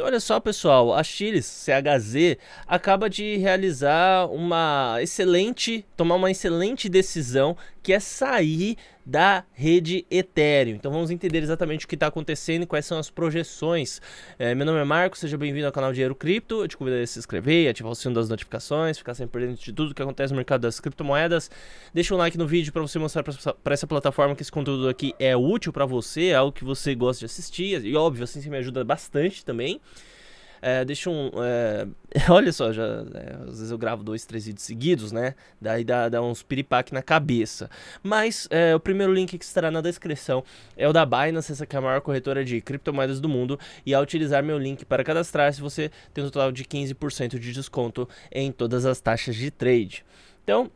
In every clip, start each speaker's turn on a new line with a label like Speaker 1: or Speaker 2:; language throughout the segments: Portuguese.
Speaker 1: Então, olha só, pessoal, a Chiles CHZ acaba de realizar uma excelente, tomar uma excelente decisão que é sair da rede Ethereum. Então vamos entender exatamente o que está acontecendo e quais são as projeções. É, meu nome é Marco, seja bem-vindo ao canal Dinheiro Cripto. Eu te convido a se inscrever, ativar o sino das notificações, ficar sempre por de tudo que acontece no mercado das criptomoedas. Deixa um like no vídeo para você mostrar para essa plataforma que esse conteúdo aqui é útil para você, é algo que você gosta de assistir e óbvio assim você me ajuda bastante também. É, deixa um. É, olha só, já, é, às vezes eu gravo dois, três vídeos seguidos, né? Daí dá, dá uns piripaque na cabeça. Mas é, o primeiro link que estará na descrição é o da Binance, essa que é a maior corretora de criptomoedas do mundo. E ao utilizar meu link para cadastrar-se, você tem um total de 15% de desconto em todas as taxas de trade. Então,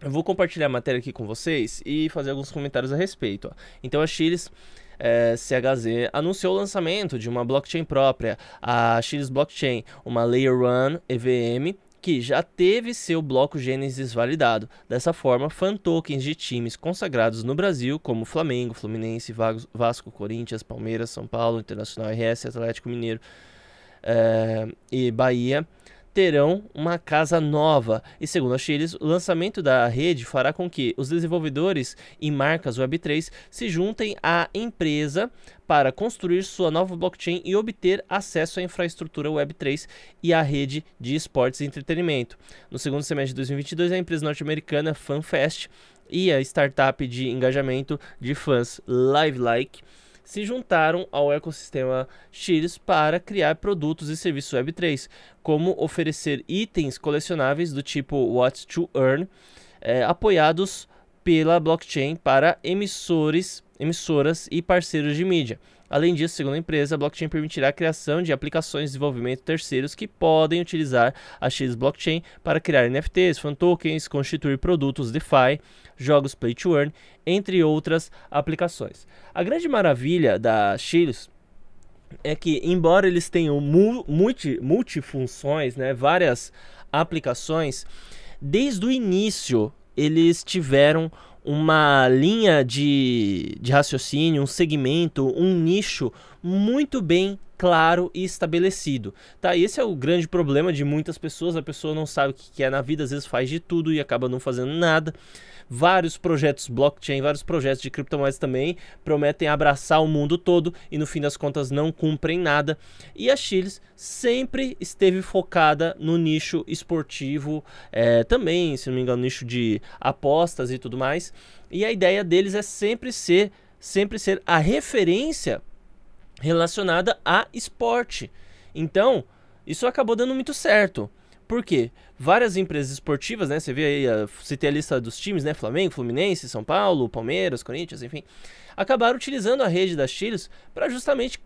Speaker 1: eu vou compartilhar a matéria aqui com vocês e fazer alguns comentários a respeito. Ó. Então a Chiles é, CHZ anunciou o lançamento de uma blockchain própria, a X Blockchain, uma Layer 1 EVM que já teve seu bloco Gênesis validado. Dessa forma, fan tokens de times consagrados no Brasil, como Flamengo, Fluminense, Vasco, Corinthians, Palmeiras, São Paulo, Internacional RS, Atlético Mineiro é, e Bahia, terão uma casa nova. E segundo a Chiles, o lançamento da rede fará com que os desenvolvedores e marcas Web3 se juntem à empresa para construir sua nova blockchain e obter acesso à infraestrutura Web3 e à rede de esportes e entretenimento. No segundo semestre de 2022, a empresa norte-americana FanFest e a startup de engajamento de fãs LiveLike se juntaram ao ecossistema X para criar produtos e serviços Web3, como oferecer itens colecionáveis do tipo What to Earn, é, apoiados pela blockchain para emissores, emissoras e parceiros de mídia. Além disso, segundo a empresa, a blockchain permitirá a criação de aplicações de desenvolvimento terceiros que podem utilizar a X blockchain para criar NFTs, fan tokens, constituir produtos DeFi, jogos play to earn, entre outras aplicações. A grande maravilha da X é que, embora eles tenham multi, multifunções, né, várias aplicações, desde o início eles tiveram uma linha de, de raciocínio, um segmento, um nicho muito bem claro e estabelecido, tá? Esse é o grande problema de muitas pessoas, a pessoa não sabe o que é na vida, às vezes faz de tudo e acaba não fazendo nada. Vários projetos blockchain, vários projetos de criptomoedas também prometem abraçar o mundo todo e no fim das contas não cumprem nada. E a Chiles sempre esteve focada no nicho esportivo, é, também, se não me engano, nicho de apostas e tudo mais. E a ideia deles é sempre ser, sempre ser a referência relacionada a esporte. Então, isso acabou dando muito certo. Por quê? Várias empresas esportivas, né? Você vê aí, tem a lista dos times, né? Flamengo, Fluminense, São Paulo, Palmeiras, Corinthians, enfim. Acabaram utilizando a rede das Chiles para justamente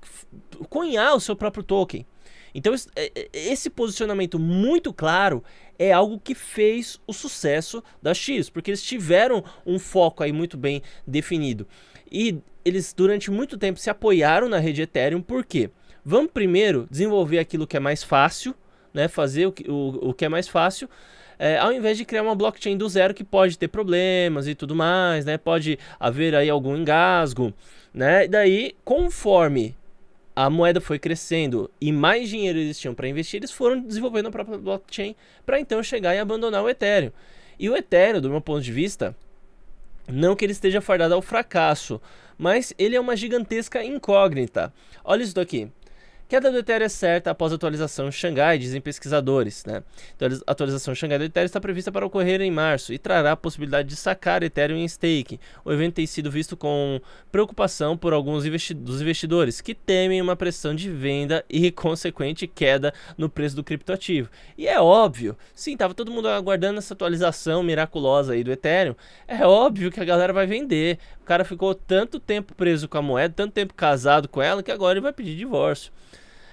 Speaker 1: cunhar o seu próprio token. Então, é, é, esse posicionamento muito claro é algo que fez o sucesso da X, porque eles tiveram um foco aí muito bem definido. E eles, durante muito tempo, se apoiaram na rede Ethereum, por quê? Vamos primeiro desenvolver aquilo que é mais fácil, né? fazer o que, o, o que é mais fácil, é, ao invés de criar uma blockchain do zero que pode ter problemas e tudo mais, né? Pode haver aí algum engasgo, né? E daí, conforme a moeda foi crescendo e mais dinheiro eles tinham para investir, eles foram desenvolvendo a própria blockchain para então chegar e abandonar o Ethereum. E o Ethereum, do meu ponto de vista, não que ele esteja fardado ao fracasso, mas ele é uma gigantesca incógnita. Olha isso daqui. Queda do Ethereum é certa após a atualização em Xangai, dizem pesquisadores. Né? Então, a atualização em Xangai do Ethereum está prevista para ocorrer em março e trará a possibilidade de sacar Ethereum em stake. O evento tem sido visto com preocupação por alguns investi dos investidores que temem uma pressão de venda e consequente queda no preço do criptoativo. E é óbvio, sim, estava todo mundo aguardando essa atualização miraculosa aí do Ethereum. É óbvio que a galera vai vender. O cara ficou tanto tempo preso com a moeda, tanto tempo casado com ela, que agora ele vai pedir divórcio.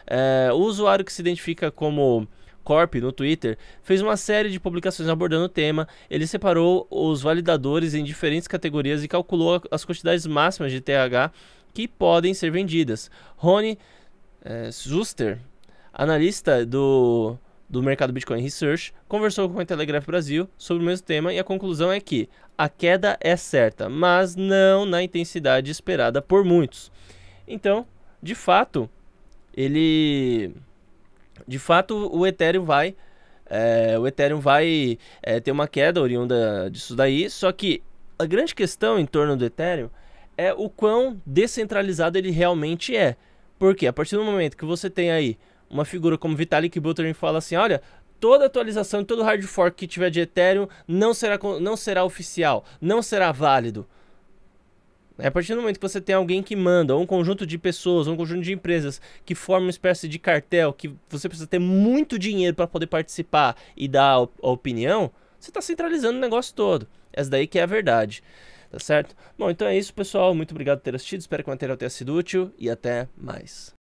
Speaker 1: É, o usuário que se identifica como Corp no Twitter fez uma série de publicações abordando o tema. Ele separou os validadores em diferentes categorias e calculou as quantidades máximas de TH que podem ser vendidas. Rony é, Zuster, analista do, do mercado Bitcoin Research, conversou com a Telegraph Brasil sobre o mesmo tema e a conclusão é que a queda é certa, mas não na intensidade esperada por muitos. Então, de fato, ele de fato o Ethereum vai é, o Ethereum vai é, ter uma queda oriunda disso daí só que a grande questão em torno do Ethereum é o quão descentralizado ele realmente é porque a partir do momento que você tem aí uma figura como Vitalik Buterin fala assim olha toda atualização todo hard fork que tiver de Ethereum não será não será oficial não será válido é, a partir do momento que você tem alguém que manda, ou um conjunto de pessoas, ou um conjunto de empresas que forma uma espécie de cartel que você precisa ter muito dinheiro para poder participar e dar a opinião, você está centralizando o negócio todo. Essa daí que é a verdade. Tá certo? Bom, então é isso, pessoal. Muito obrigado por ter assistido. Espero que o material tenha sido útil e até mais.